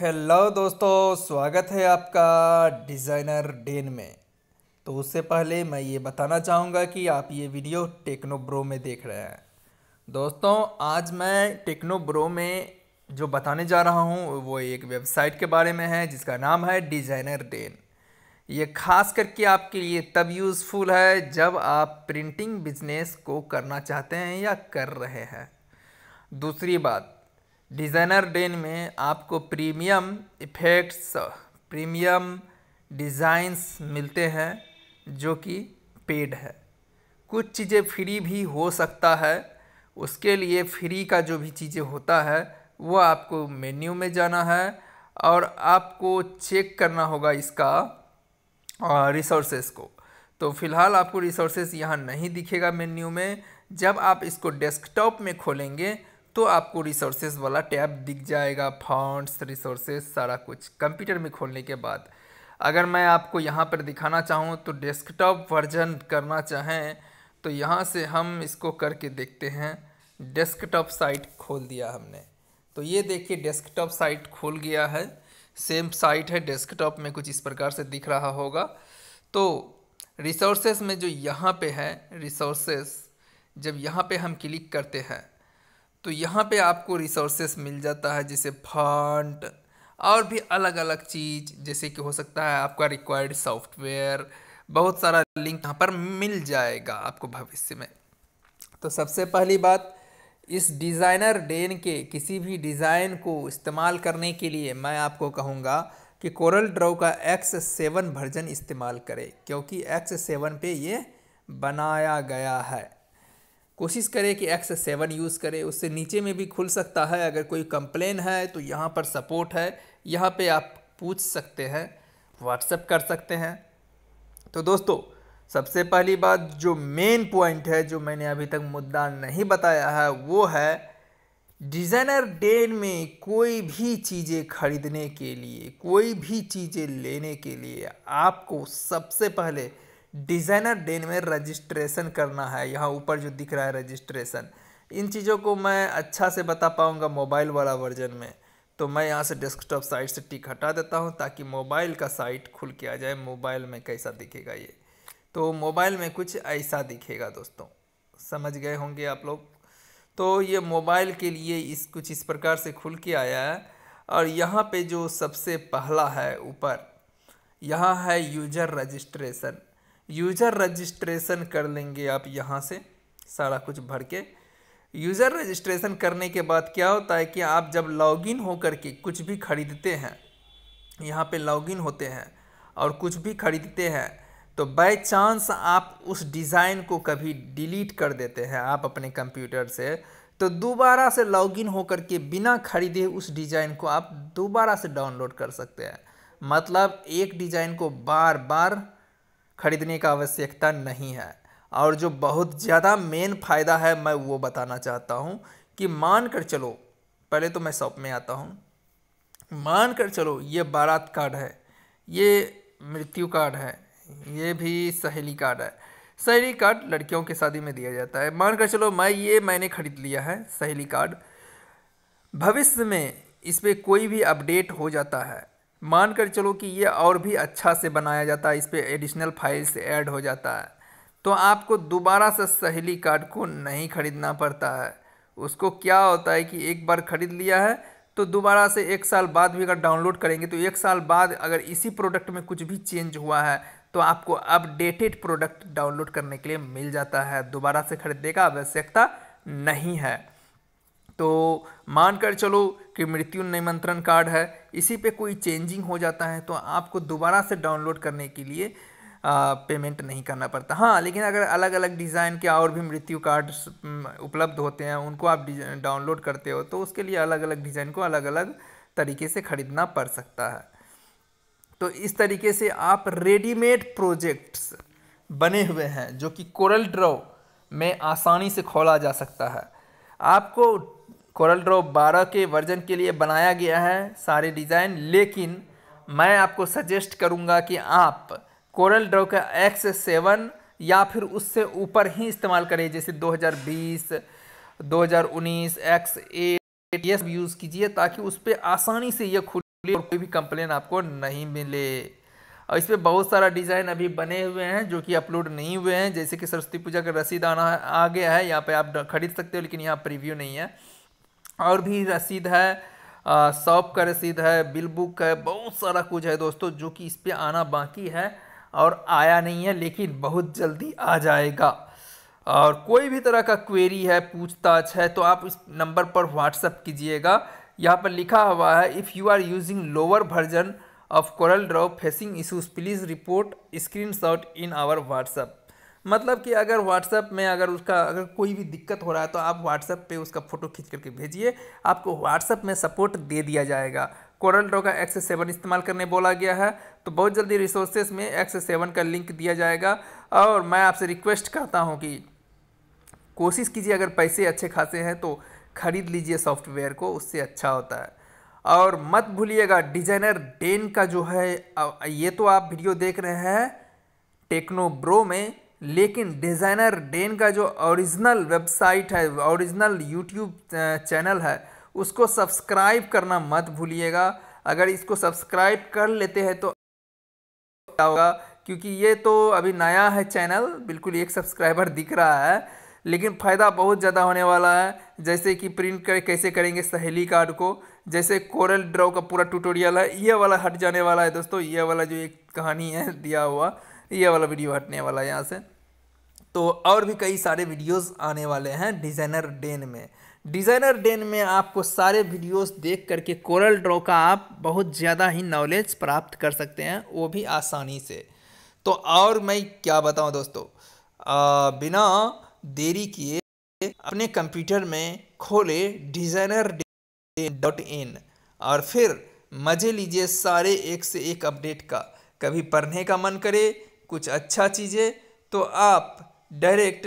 hello दोस्तों स्वागत है आपका डिज़ाइनर डेन में तो उससे पहले मैं ये बताना चाहूँगा कि आप ये वीडियो टेक्नो ब्रो में देख रहे हैं दोस्तों आज मैं टेक्नो ब्रो में जो बताने जा रहा हूँ वो एक वेबसाइट के बारे में है जिसका नाम है डिज़ाइनर डेन ये खास करके आपके लिए तब यूज़फुल है जब आप प्रिंटिंग बिजनेस को करना चाहते हैं या कर रहे हैं दूसरी बात डिज़ाइनर डेन में आपको प्रीमियम इफ़ेक्ट्स प्रीमियम डिज़ाइंस मिलते हैं जो कि पेड है कुछ चीज़ें फ्री भी हो सकता है उसके लिए फ्री का जो भी चीज़ें होता है वह आपको मेन्यू में जाना है और आपको चेक करना होगा इसका रिसोर्सेस को तो फ़िलहाल आपको रिसोर्सेस यहाँ नहीं दिखेगा मेन्यू में जब आप इसको डेस्कटॉप में खोलेंगे तो आपको रिसोर्सेज वाला टैब दिख जाएगा फॉन्ट्स रिसोर्सेज सारा कुछ कंप्यूटर में खोलने के बाद अगर मैं आपको यहाँ पर दिखाना चाहूँ तो डेस्कटॉप वर्जन करना चाहें तो यहाँ से हम इसको करके देखते हैं डेस्कटॉप साइट खोल दिया हमने तो ये देखिए डेस्कटॉप साइट खोल गया है सेम साइट है डेस्कटॉप में कुछ इस प्रकार से दिख रहा होगा तो रिसोर्सेज में जो यहाँ पे है रिसोर्सेज जब यहाँ पे हम क्लिक करते हैं तो यहाँ पे आपको रिसोर्सेस मिल जाता है जैसे फंड और भी अलग अलग चीज़ जैसे कि हो सकता है आपका रिक्वायर्ड सॉफ्टवेयर बहुत सारा लिंक यहाँ पर मिल जाएगा आपको भविष्य में तो सबसे पहली बात इस डिज़ाइनर डेन के किसी भी डिज़ाइन को इस्तेमाल करने के लिए मैं आपको कहूँगा कि कोरल ड्रॉ का एक्स सेवन वर्जन इस्तेमाल करें क्योंकि एक्स सेवन पे ये बनाया गया है कोशिश करें कि एक्स सेवन यूज़ करें उससे नीचे में भी खुल सकता है अगर कोई कंप्लेन है तो यहाँ पर सपोर्ट है यहाँ पे आप पूछ सकते हैं व्हाट्सएप कर सकते हैं तो दोस्तों सबसे पहली बात जो मेन पॉइंट है जो मैंने अभी तक मुद्दा नहीं बताया है वो है डिज़ाइनर डेन में कोई भी चीज़ें खरीदने के लिए कोई भी चीज़ें लेने के लिए आपको सबसे पहले डिज़ाइनर डेन में रजिस्ट्रेशन करना है यहाँ ऊपर जो दिख रहा है रजिस्ट्रेशन इन चीज़ों को मैं अच्छा से बता पाऊँगा मोबाइल वाला वर्जन में तो मैं यहाँ से डेस्कटॉप साइट से टिक हटा देता हूँ ताकि मोबाइल का साइट खुल के आ जाए मोबाइल में कैसा दिखेगा ये तो मोबाइल में कुछ ऐसा दिखेगा दोस्तों समझ गए होंगे आप लोग तो ये मोबाइल के लिए इस कुछ इस प्रकार से खुल के आया है और यहाँ पे जो सबसे पहला है ऊपर यहाँ है यूजर रजिस्ट्रेशन यूज़र रजिस्ट्रेशन कर लेंगे आप यहाँ से सारा कुछ भर के यूज़र रजिस्ट्रेशन करने के बाद क्या होता है कि आप जब लॉगिन होकर के कुछ भी ख़रीदते हैं यहाँ पे लॉगिन होते हैं और कुछ भी ख़रीदते हैं तो बाय चांस आप उस डिज़ाइन को कभी डिलीट कर देते हैं आप अपने कंप्यूटर से तो दोबारा से लॉगिन होकर के बिना खरीदे उस डिज़ाइन को आप दोबारा से डाउनलोड कर सकते हैं मतलब एक डिज़ाइन को बार बार खरीदने का आवश्यकता नहीं है और जो बहुत ज़्यादा मेन फ़ायदा है मैं वो बताना चाहता हूँ कि मान कर चलो पहले तो मैं शॉप में आता हूँ मान कर चलो ये बारात कार्ड है ये मृत्यु कार्ड है ये भी सहेली कार्ड है सहेली कार्ड लड़कियों के शादी में दिया जाता है मान कर चलो मैं ये मैंने ख़रीद लिया है सहेली कार्ड भविष्य में इस पर कोई भी अपडेट हो जाता है मान कर चलो कि ये और भी अच्छा से बनाया जाता है इस पर एडिशनल फाइल्स ऐड हो जाता है तो आपको दोबारा से सहेली कार्ड को नहीं ख़रीदना पड़ता है उसको क्या होता है कि एक बार ख़रीद लिया है तो दोबारा से एक साल बाद भी अगर डाउनलोड करेंगे तो एक साल बाद अगर इसी प्रोडक्ट में कुछ भी चेंज हुआ है तो आपको अपडेटेड प्रोडक्ट डाउनलोड करने के लिए मिल जाता है दोबारा से खरीदने का आवश्यकता नहीं है तो मान कर चलो कि मृत्यु निमंत्रण कार्ड है इसी पे कोई चेंजिंग हो जाता है तो आपको दोबारा से डाउनलोड करने के लिए आ, पेमेंट नहीं करना पड़ता हाँ लेकिन अगर अलग अलग डिज़ाइन के और भी मृत्यु कार्ड उपलब्ध होते हैं उनको आप डाउनलोड करते हो तो उसके लिए अलग अलग डिज़ाइन को अलग अलग तरीके से ख़रीदना पड़ सकता है तो इस तरीके से आप रेडीमेड प्रोजेक्ट्स बने हुए हैं जो कि कोरल ड्रॉ में आसानी से खोला जा सकता है आपको कोरल ड्रो 12 के वर्जन के लिए बनाया गया है सारे डिज़ाइन लेकिन मैं आपको सजेस्ट करूँगा कि आप कोरल ड्रो का एक्स सेवन या फिर उससे ऊपर ही इस्तेमाल करें जैसे 2020, 2019, एक्स एट ये सब यूज़ कीजिए ताकि उस पर आसानी से ये खुले और कोई भी कंप्लेन आपको नहीं मिले और इस पर बहुत सारा डिज़ाइन अभी बने हुए हैं जो कि अपलोड नहीं हुए हैं जैसे कि सरस्वती पूजा का रसीद आना आ गया है यहाँ पे आप खरीद सकते हो लेकिन यहाँ प्रीव्यू नहीं है और भी रसीद है शॉप का रसीद है बिल बुक है बहुत सारा कुछ है दोस्तों जो कि इस पर आना बाकी है और आया नहीं है लेकिन बहुत जल्दी आ जाएगा और कोई भी तरह का क्वेरी है पूछताछ है तो आप इस नंबर पर व्हाट्सअप कीजिएगा यहाँ पर लिखा हुआ है if you are using lower version of Corel Draw facing issues please report shot in our WhatsApp मतलब कि अगर व्हाट्सएप में अगर उसका अगर कोई भी दिक्कत हो रहा है तो आप व्हाट्सएप पे उसका फ़ोटो खींच करके भेजिए आपको व्हाट्सएप में सपोर्ट दे दिया जाएगा कोरल ड्रॉ का एक्स सेवन इस्तेमाल करने बोला गया है तो बहुत जल्दी रिसोर्सेज में एक्स सेवन का लिंक दिया जाएगा और मैं आपसे रिक्वेस्ट करता हूँ कि कोशिश कीजिए अगर पैसे अच्छे खासे हैं तो खरीद लीजिए सॉफ्टवेयर को उससे अच्छा होता है और मत भूलिएगा डिजाइनर डेन का जो है ये तो आप वीडियो देख रहे हैं टेक्नो ब्रो में लेकिन डिज़ाइनर डेन का जो ओरिजिनल वेबसाइट है ओरिजिनल यूट्यूब चैनल है उसको सब्सक्राइब करना मत भूलिएगा अगर इसको सब्सक्राइब कर लेते हैं तो क्या होगा क्योंकि ये तो अभी नया है चैनल बिल्कुल एक सब्सक्राइबर दिख रहा है लेकिन फ़ायदा बहुत ज़्यादा होने वाला है जैसे कि प्रिंट कर कैसे करेंगे सहेली कार्ड को जैसे कोरल ड्रॉ का पूरा ट्यूटोरियल है ये वाला हट जाने वाला है दोस्तों ये वाला जो एक कहानी है दिया हुआ ये वाला वीडियो हटने वाला है यहाँ से तो और भी कई सारे वीडियोस आने वाले हैं डिज़ाइनर डेन में डिज़ाइनर डेन में आपको सारे वीडियोस देख करके कोरल ड्रॉ का आप बहुत ज़्यादा ही नॉलेज प्राप्त कर सकते हैं वो भी आसानी से तो और मैं क्या बताऊँ दोस्तों आ, बिना देरी किए अपने कंप्यूटर में खोले डिज़ाइनर डॉट इन और फिर मज़े लीजिए सारे एक से एक अपडेट का कभी पढ़ने का मन करे कुछ अच्छा चीज़ें तो आप डायरेक्ट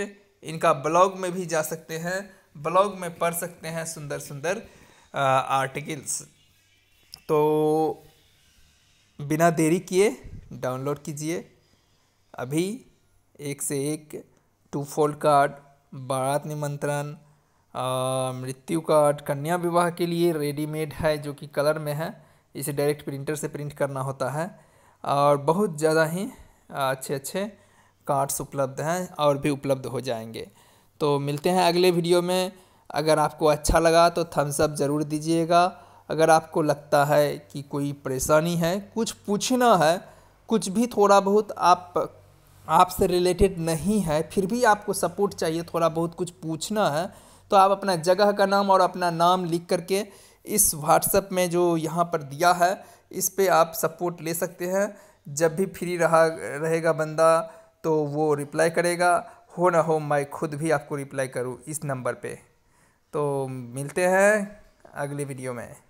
इनका ब्लॉग में भी जा सकते हैं ब्लॉग में पढ़ सकते हैं सुंदर सुंदर आर्टिकल्स तो बिना देरी किए डाउनलोड कीजिए अभी एक से एक टू फोल्ड कार्ड बारात निमंत्रण मृत्यु कार्ड कन्या विवाह के लिए रेडीमेड है जो कि कलर में है इसे डायरेक्ट प्रिंटर से प्रिंट करना होता है और बहुत ज़्यादा ही अच्छे अच्छे कार्ड्स उपलब्ध हैं और भी उपलब्ध हो जाएंगे तो मिलते हैं अगले वीडियो में अगर आपको अच्छा लगा तो थम्स अप ज़रूर दीजिएगा अगर आपको लगता है कि कोई परेशानी है कुछ पूछना है कुछ भी थोड़ा बहुत आप आपसे रिलेटेड नहीं है फिर भी आपको सपोर्ट चाहिए थोड़ा बहुत कुछ पूछना है तो आप अपना जगह का नाम और अपना नाम लिख करके इस व्हाट्सएप में जो यहाँ पर दिया है इस पर आप सपोर्ट ले सकते हैं जब भी फ्री रहा रहेगा बंदा तो वो रिप्लाई करेगा हो ना हो मैं खुद भी आपको रिप्लाई करूँ इस नंबर पे तो मिलते हैं अगली वीडियो में